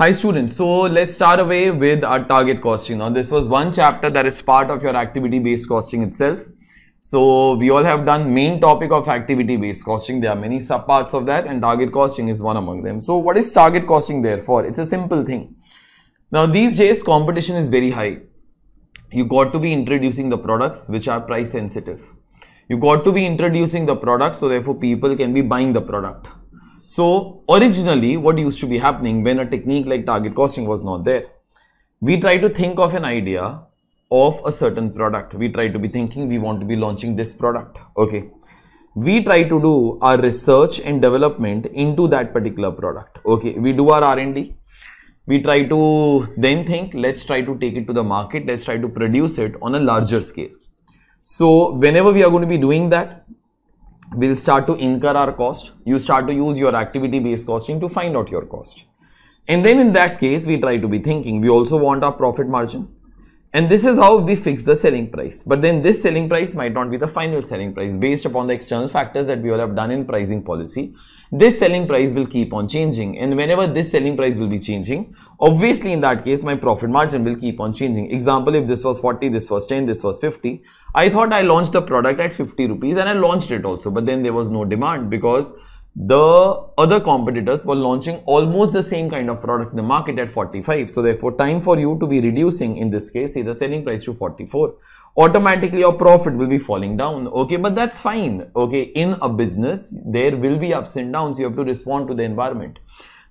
Hi students, so let's start away with our target costing. Now this was one chapter that is part of your activity based costing itself. So we all have done main topic of activity based costing. There are many subparts of that and target costing is one among them. So what is target costing there for? It's a simple thing. Now these days competition is very high. You got to be introducing the products which are price sensitive. You got to be introducing the products so therefore people can be buying the product so originally what used to be happening when a technique like target costing was not there, we try to think of an idea of a certain product. We try to be thinking we want to be launching this product. Okay. We try to do our research and development into that particular product. Okay. We do our R&D. We try to then think, let's try to take it to the market. Let's try to produce it on a larger scale. So whenever we are going to be doing that, will start to incur our cost. You start to use your activity based costing to find out your cost. And then in that case, we try to be thinking, we also want our profit margin. And this is how we fix the selling price. But then this selling price might not be the final selling price based upon the external factors that we all have done in pricing policy. This selling price will keep on changing. And whenever this selling price will be changing, obviously in that case, my profit margin will keep on changing. Example, if this was 40, this was 10, this was 50. I thought I launched the product at 50 rupees and I launched it also. But then there was no demand because the other competitors were launching almost the same kind of product in the market at 45 so therefore time for you to be reducing in this case say the selling price to 44 automatically your profit will be falling down okay but that's fine okay in a business there will be ups and downs you have to respond to the environment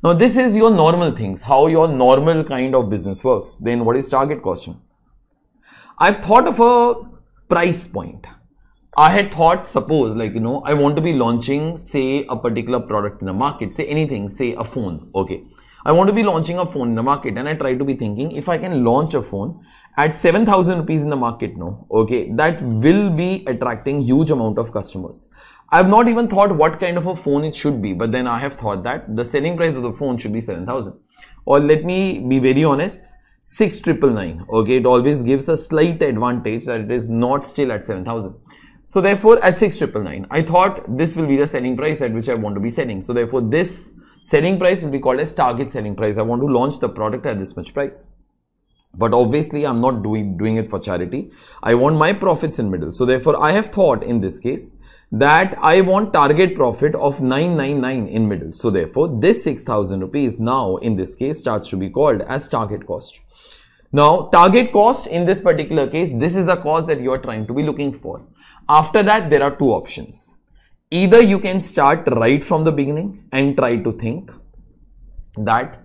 now this is your normal things how your normal kind of business works then what is target question? i've thought of a price point I had thought, suppose, like, you know, I want to be launching, say, a particular product in the market, say anything, say a phone, okay. I want to be launching a phone in the market and I try to be thinking if I can launch a phone at 7000 rupees in the market now, okay, that will be attracting huge amount of customers. I've not even thought what kind of a phone it should be, but then I have thought that the selling price of the phone should be 7000 or let me be very honest, 6999, okay, it always gives a slight advantage that it is not still at 7000 so therefore at 6999, I thought this will be the selling price at which I want to be selling. So therefore this selling price will be called as target selling price. I want to launch the product at this much price. But obviously I'm not doing, doing it for charity. I want my profits in middle. So therefore I have thought in this case that I want target profit of 999 in middle. So therefore this 6000 rupees now in this case starts to be called as target cost. Now, target cost in this particular case, this is a cost that you are trying to be looking for. After that, there are two options. Either you can start right from the beginning and try to think that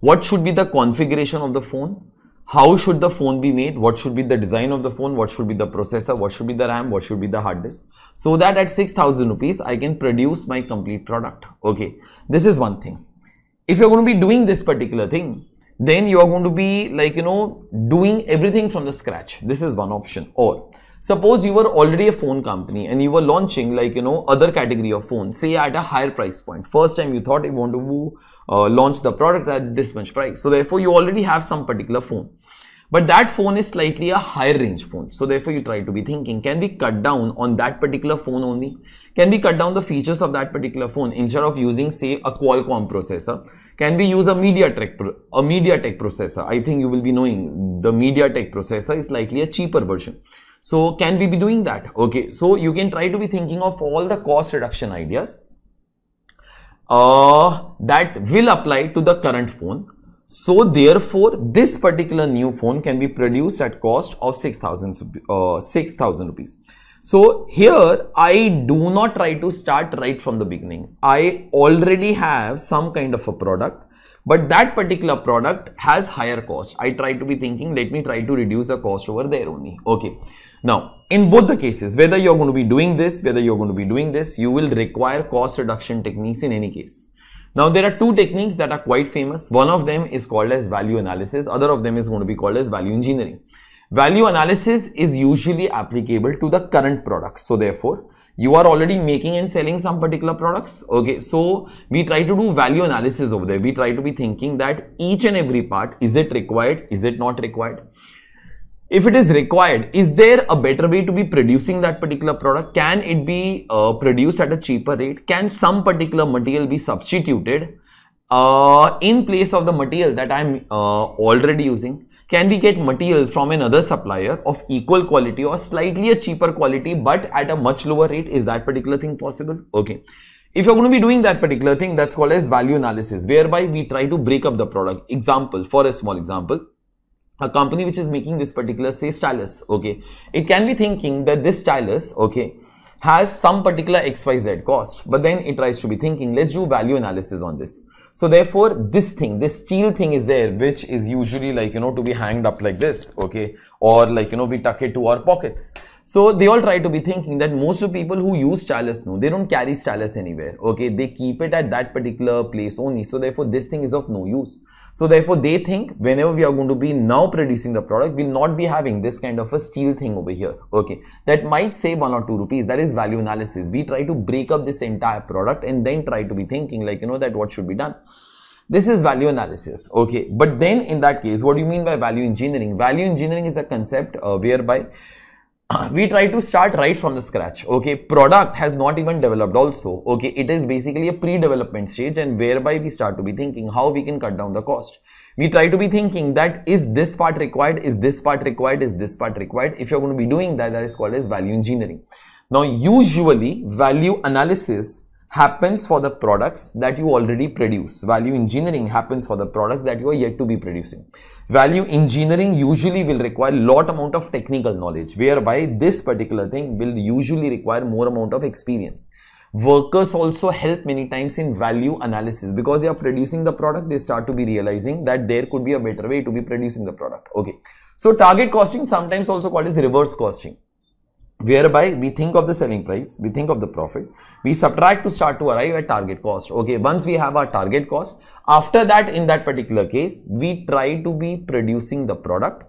what should be the configuration of the phone, how should the phone be made, what should be the design of the phone, what should be the processor, what should be the RAM, what should be the hard disk. So that at 6000 rupees, I can produce my complete product. Okay, this is one thing. If you're going to be doing this particular thing, then you are going to be like, you know, doing everything from the scratch. This is one option. Or suppose you were already a phone company and you were launching like you know other category of phone say at a higher price point first time you thought you want to uh, launch the product at this much price so therefore you already have some particular phone but that phone is slightly a higher range phone so therefore you try to be thinking can we cut down on that particular phone only can we cut down the features of that particular phone instead of using say a Qualcomm processor can we use a MediaTek a MediaTek processor I think you will be knowing the MediaTek processor is likely a cheaper version so can we be doing that? Okay, so you can try to be thinking of all the cost reduction ideas uh, that will apply to the current phone. So therefore, this particular new phone can be produced at cost of 6,000 uh, 6, rupees. So here I do not try to start right from the beginning. I already have some kind of a product but that particular product has higher cost. I try to be thinking let me try to reduce the cost over there only. Okay. Now, in both the cases, whether you're going to be doing this, whether you're going to be doing this, you will require cost reduction techniques in any case. Now, there are two techniques that are quite famous. One of them is called as value analysis. Other of them is going to be called as value engineering. Value analysis is usually applicable to the current products. So, therefore, you are already making and selling some particular products. Okay. So, we try to do value analysis over there. We try to be thinking that each and every part, is it required? Is it not required? if it is required is there a better way to be producing that particular product can it be uh, produced at a cheaper rate can some particular material be substituted uh, in place of the material that i'm uh, already using can we get material from another supplier of equal quality or slightly a cheaper quality but at a much lower rate is that particular thing possible okay if you're going to be doing that particular thing that's called as value analysis whereby we try to break up the product example for a small example a company which is making this particular say stylus okay it can be thinking that this stylus okay has some particular xyz cost but then it tries to be thinking let's do value analysis on this so therefore this thing this steel thing is there which is usually like you know to be hanged up like this okay or like you know we tuck it to our pockets so they all try to be thinking that most of people who use stylus no, they don't carry stylus anywhere. Okay, they keep it at that particular place only. So therefore, this thing is of no use. So therefore they think whenever we are going to be now producing the product, we'll not be having this kind of a steel thing over here. Okay, that might save one or two rupees. That is value analysis. We try to break up this entire product and then try to be thinking like, you know, that what should be done. This is value analysis. Okay, but then in that case, what do you mean by value engineering? Value engineering is a concept uh, whereby we try to start right from the scratch okay product has not even developed also okay it is basically a pre-development stage and whereby we start to be thinking how we can cut down the cost we try to be thinking that is this part required is this part required is this part required if you're going to be doing that that is called as value engineering now usually value analysis happens for the products that you already produce. Value engineering happens for the products that you are yet to be producing. Value engineering usually will require lot amount of technical knowledge, whereby this particular thing will usually require more amount of experience. Workers also help many times in value analysis because they are producing the product, they start to be realizing that there could be a better way to be producing the product. Okay. So target costing sometimes also called as reverse costing whereby we think of the selling price, we think of the profit, we subtract to start to arrive at target cost. Okay, once we have our target cost, after that in that particular case, we try to be producing the product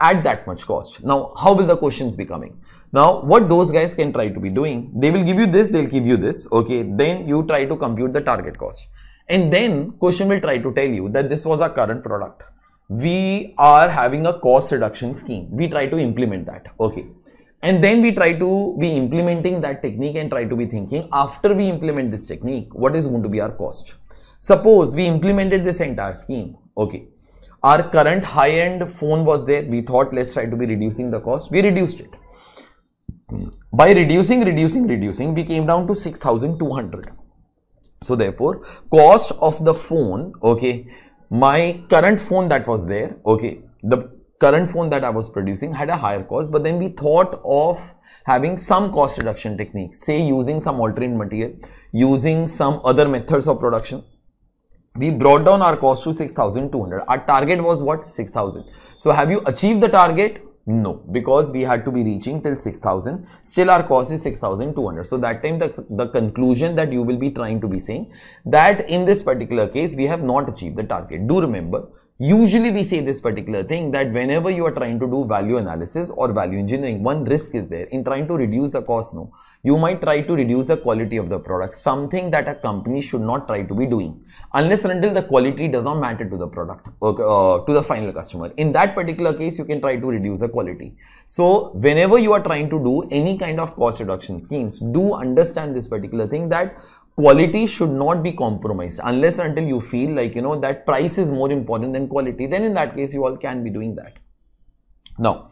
at that much cost. Now, how will the questions be coming? Now, what those guys can try to be doing, they will give you this, they'll give you this. Okay, then you try to compute the target cost. And then question will try to tell you that this was our current product. We are having a cost reduction scheme. We try to implement that. Okay and then we try to be implementing that technique and try to be thinking after we implement this technique what is going to be our cost suppose we implemented this entire scheme okay our current high-end phone was there we thought let's try to be reducing the cost we reduced it by reducing reducing reducing we came down to 6200 so therefore cost of the phone okay my current phone that was there okay the current phone that I was producing had a higher cost, but then we thought of having some cost reduction technique, say using some alternate material, using some other methods of production. We brought down our cost to 6,200. Our target was what? 6,000. So have you achieved the target? No, because we had to be reaching till 6000. Still our cost is 6200. So that time the, the conclusion that you will be trying to be saying that in this particular case, we have not achieved the target. Do remember Usually we say this particular thing that whenever you are trying to do value analysis or value engineering, one risk is there in trying to reduce the cost. No, you might try to reduce the quality of the product, something that a company should not try to be doing unless and until the quality does not matter to the product or uh, uh, to the final customer. In that particular case, you can try to reduce the quality. So whenever you are trying to do any kind of cost reduction schemes, do understand this particular thing that quality should not be compromised unless until you feel like you know that price is more important than quality then in that case you all can be doing that now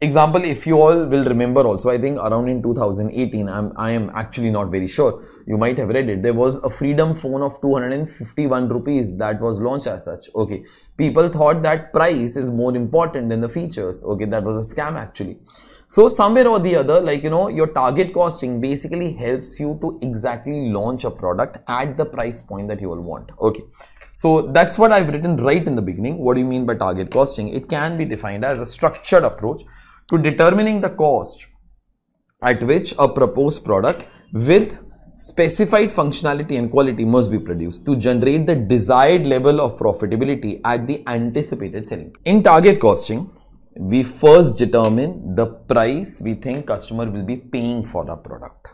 example if you all will remember also i think around in 2018 i'm i am actually not very sure you might have read it there was a freedom phone of 251 rupees that was launched as such okay people thought that price is more important than the features okay that was a scam actually so somewhere or the other, like, you know, your target costing basically helps you to exactly launch a product at the price point that you will want. Okay. So that's what I've written right in the beginning. What do you mean by target costing? It can be defined as a structured approach to determining the cost at which a proposed product with specified functionality and quality must be produced to generate the desired level of profitability at the anticipated selling. In target costing, we first determine the price we think customer will be paying for the product.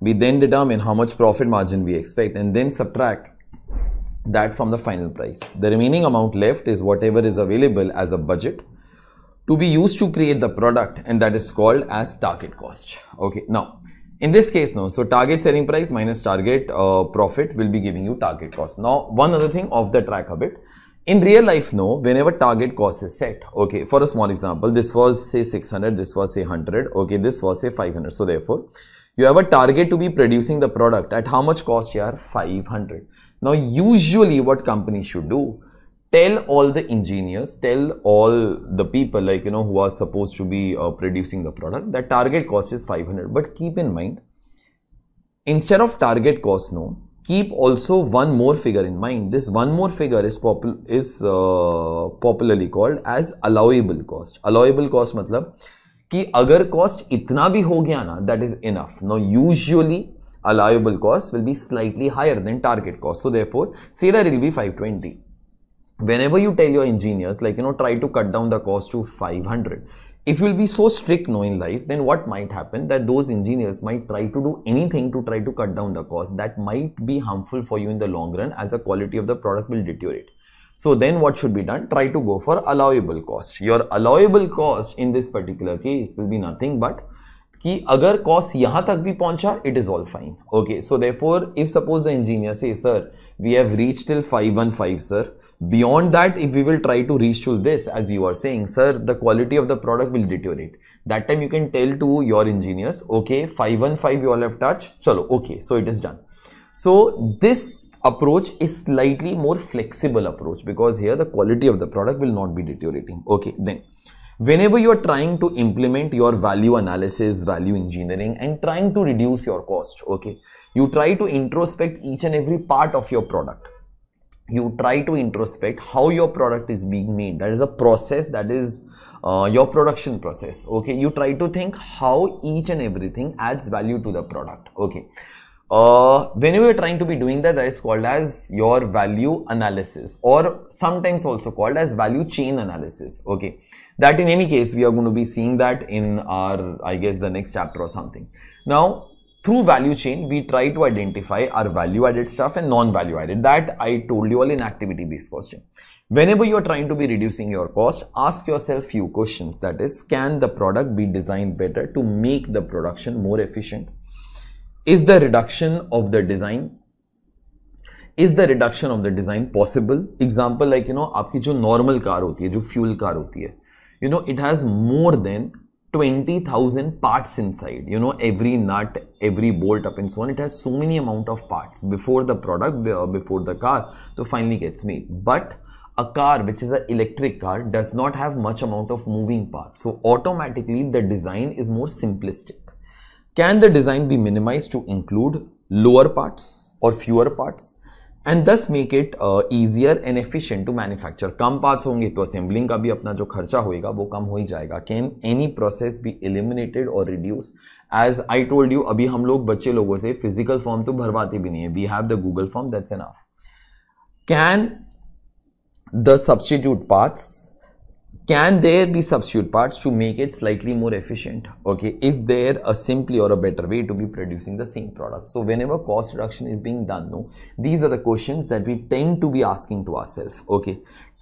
We then determine how much profit margin we expect and then subtract that from the final price. The remaining amount left is whatever is available as a budget to be used to create the product and that is called as target cost. Okay, now in this case no, so target selling price minus target uh, profit will be giving you target cost. Now one other thing off the track a bit in real life, no, whenever target cost is set, okay, for a small example, this was say 600, this was say 100, okay, this was say 500. So therefore, you have a target to be producing the product at how much cost you are 500. Now, usually what companies should do, tell all the engineers, tell all the people like, you know, who are supposed to be uh, producing the product that target cost is 500. But keep in mind, instead of target cost, no, keep also one more figure in mind. This one more figure is, pop is uh, popularly called as allowable cost. Allowable cost matlab ki agar cost इतना भी हो that is enough. Now usually allowable cost will be slightly higher than target cost. So therefore say that it will be 520. Whenever you tell your engineers like you know try to cut down the cost to 500 if you'll be so strict knowing life then what might happen that those engineers might try to do anything to try to cut down the cost that might be harmful for you in the long run as the quality of the product will deteriorate so then what should be done try to go for allowable cost your allowable cost in this particular case will be nothing but कि अगर cost यहाँ तक भी पहुंचा it is all fine okay so therefore if suppose the engineer say sir we 515 sir. Beyond that, if we will try to retool this, as you are saying, sir, the quality of the product will deteriorate. That time you can tell to your engineers, okay, 515 you all have touched, chalo, okay, so it is done. So this approach is slightly more flexible approach because here the quality of the product will not be deteriorating. Okay, then whenever you are trying to implement your value analysis, value engineering and trying to reduce your cost, okay, you try to introspect each and every part of your product you try to introspect how your product is being made that is a process that is uh, your production process okay you try to think how each and everything adds value to the product okay uh, whenever you're trying to be doing that that is called as your value analysis or sometimes also called as value chain analysis okay that in any case we are going to be seeing that in our i guess the next chapter or something now through value chain, we try to identify our value added stuff and non value added. That I told you all in activity based costing. Whenever you're trying to be reducing your cost, ask yourself few questions. That is, can the product be designed better to make the production more efficient? Is the reduction of the design Is the reduction of the design possible? Example, like you know, आपकी जो normal car होती है जो fuel car होती you know, it has more than 20,000 parts inside, you know, every nut, every bolt up and so on. It has so many amount of parts before the product, uh, before the car, so finally gets made. But a car which is an electric car does not have much amount of moving parts. So automatically the design is more simplistic. Can the design be minimized to include lower parts or fewer parts? And this make it easier and efficient to manufacture कम parts होंगे तो assembling का भी अपना जो खर्चा होएगा वो कम हो ही जाएगा can any process be eliminated और reduce as I told you अभी हम लोग बच्चे लोगों से फिजिकल फॉर्म तो भरवाते भी नहीं है we have the Google form that's an can the substitute parts can there be substitute parts to make it slightly more efficient okay is there a simply or a better way to be producing the same product so whenever cost reduction is being done no these are the questions that we tend to be asking to ourselves okay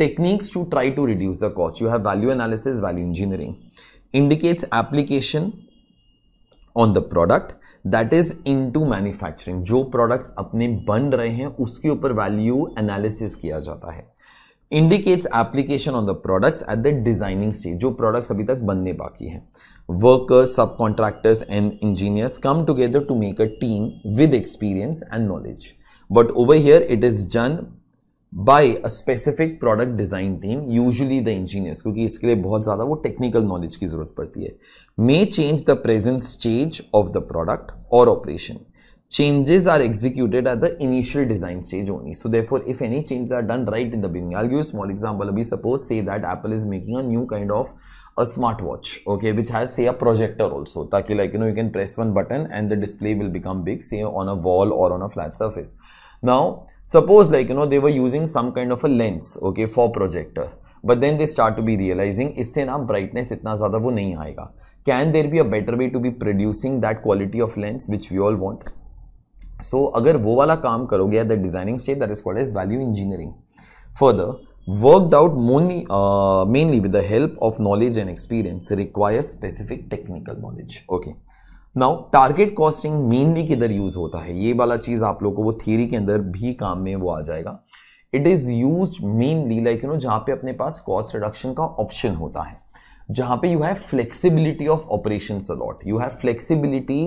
techniques to try to reduce the cost you have value analysis value engineering indicates application on the product that is into manufacturing. Jo products apne ban बन hain, हैं उसके value analysis analysis jata hai. Indicates application on the products at the designing stage जो products अभी तक बनने बाकी हैं workers subcontractors and engineers come together to make a team with experience and knowledge but over here it is done by a specific product design team usually the engineers क्योंकि इसके लिए बहुत ज़्यादा वो टेक्निकल नॉलेज की जरूरत पड़ती है may change the present stage of the product और operation changes are executed at the initial design stage only. So therefore, if any changes are done right in the beginning, I'll give you a small example. We suppose say that Apple is making a new kind of a smartwatch, okay, which has say a projector also. Taki like you know you can press one button and the display will become big, say on a wall or on a flat surface. Now suppose like you know they were using some kind of a lens, okay, for projector. But then they start to be realizing इससे ना brightness इतना ज़्यादा वो नहीं आएगा. Can there be a better way to be producing that quality of lens which we all want? सो अगर वो वाला काम करोगे at the designing stage that is called is value engineering further worked out mainly mainly with the help of knowledge and experience require specific technical knowledge okay now target costing mainly किधर use होता है ये वाला चीज आप लोगों को वो थियरी के अंदर भी काम में वो आ जाएगा it is use mainly like you know जहाँ पे अपने पास कॉस्ट रिडक्शन का ऑप्शन होता है जहां पे you have flexibility of operation a lot you have flexibility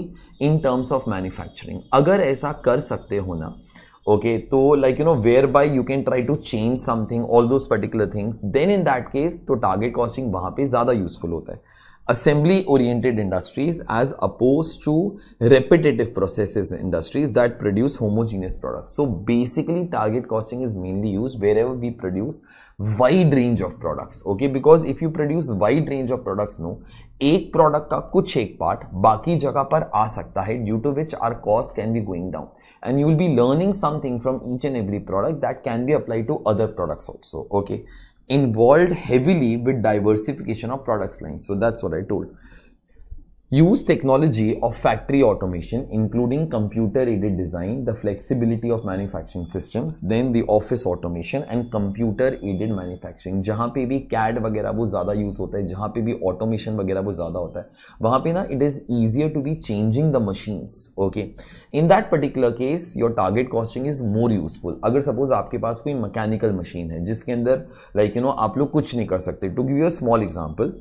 in terms of manufacturing अगर ऐसा कर सकते हो ना ओके okay, तो like you know whereby you can try to change something all those particular things then in that case तो target costing वहाँ पे ज़्यादा यूजफुल होता है assembly oriented industries as opposed to repetitive processes industries that produce homogeneous products so basically target costing is mainly used wherever we produce wide range of products okay because if you produce wide range of products no एक product का कुछ एक part, बाकी जगह पर आ सकता है due to which our cost can be going down, and you'll be learning something from each and every product that can be applied to other products also. Okay involved heavily with diversification of products line so that's what i told Use technology of factory automation, including computer aided design, the flexibility of manufacturing systems, then the office automation and computer aided manufacturing. जहाँ पे भी CAD वगैरह वो ज़्यादा use होता है जहाँ पे भी automation वगैरह वो ज़्यादा होता है वहाँ पे ना it is easier to be changing the machines. Okay. In that particular case, your target costing is more useful. अगर suppose आपके पास कोई mechanical machine है जिसके अंदर like you know आप लोग कुछ नहीं कर सकते. To give you a small example,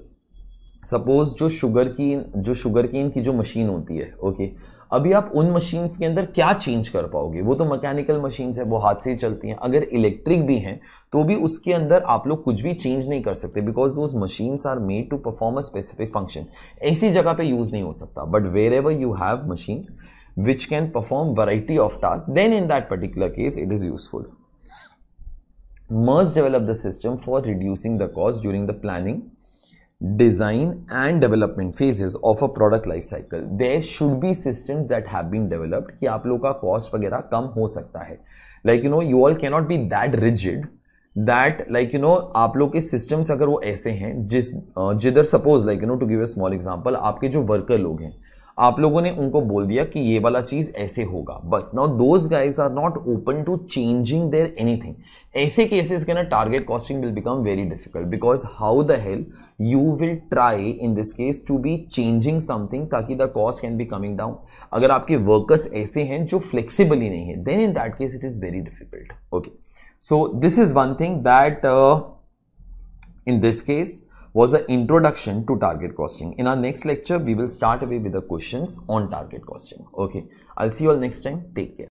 suppose जो शुगर की जो शुगर कीन की जो मशीन होती है ओके okay, अभी आप उन मशीन्स के अंदर क्या चेंज कर पाओगे वो तो मैकेनिकल मशीन्स है वो हाथ से ही चलती हैं अगर इलेक्ट्रिक भी हैं तो भी उसके अंदर आप लोग कुछ भी चेंज नहीं कर सकते because those machines are made to perform a specific function ऐसी जगह पे यूज़ नहीं हो सकता but wherever you have machines which can perform variety of task then in that particular case it is useful merge develop the system for reducing the cost during the planning design and development phases of a product life cycle there should be systems that have been developed ki aap log ka cost वगैरह kam ho sakta hai like you know you all cannot be that rigid that like you know aap log ke systems agar wo aise hain jis uh, jidhar suppose like you know to give a small example aapke jo worker log hain आप लोगों ने उनको बोल दिया कि ये वाला चीज़ ऐसे होगा बस now those guys are not open to changing their anything ऐसे केसेस के ना target costing will become very difficult because how the hell you will try in this case to be changing something ताकि the cost can be coming down अगर आपके workers ऐसे हैं जो flexible ही नहीं है then in that case it is very difficult okay so this is one thing that in this case was the introduction to target costing. In our next lecture, we will start away with the questions on target costing. Okay, I'll see you all next time. Take care.